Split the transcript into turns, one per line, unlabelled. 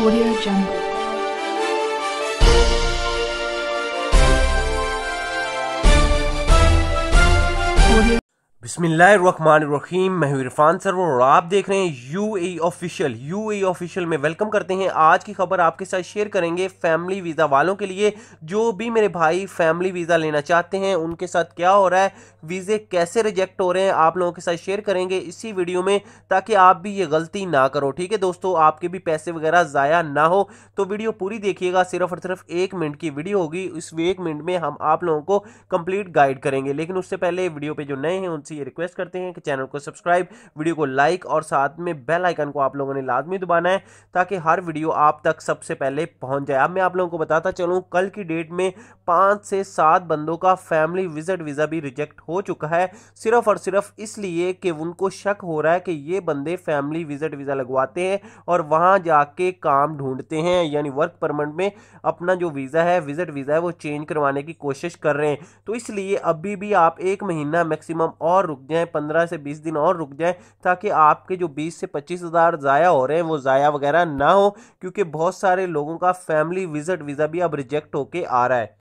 Audio Jungle. बिसमीम मैं Irfan sir और आप देख रहे हैं U A official U A official में वेलकम करते हैं आज की खबर आपके साथ शेयर करेंगे फैमिली वीज़ा वालों के लिए जो भी मेरे भाई फैमिली वीज़ा लेना चाहते हैं उनके साथ क्या हो रहा है वीज़े कैसे रिजेक्ट हो रहे हैं आप लोगों के साथ शेयर करेंगे इसी वीडियो में ताकि आप भी ये गलती ना करो ठीक है दोस्तों आपके भी पैसे वगैरह ज़ाया ना हो तो वीडियो पूरी देखिएगा सिर्फ और सिर्फ एक मिनट की वीडियो होगी उस एक मिनट में हम आप लोगों को कम्प्लीट गाइड करेंगे लेकिन उससे पहले वीडियो पर जो नए हैं आपसे ये रिक्वेस्ट करते हैं कि चैनल को सब्सक्राइब वीडियो को लाइक और साथ में बेल आइकन को आप लोगों ने लाजमी दबाना है ताकि हर वीडियो आप तक सबसे पहले पहुंच जाए अब मैं आप लोगों को बताता चलूँ कल की डेट में पाँच से सात बंदों का फैमिली विजिट वीज़ा भी रिजेक्ट हो चुका है सिर्फ और सिर्फ इसलिए कि उनको शक हो रहा है कि ये बंदे फैमिली विजिट वीज़ा लगवाते हैं और वहाँ जाके काम ढूंढते हैं यानी वर्क परमिट में अपना जो वीज़ा है विजिट वीज़ा है वो चेंज करवाने की कोशिश कर रहे हैं तो इसलिए अभी भी आप एक महीना मैक्सिमम और और रुक जाए पंद्रह से बीस दिन और रुक जाए ताकि आपके जो बीस से पच्चीस हज़ार ज़ाया हो रहे हैं वो ज़ाया वगैरह ना हो क्योंकि बहुत सारे लोगों का फैमिली विज़िट वीज़ा भी अब रिजेक्ट होके आ रहा है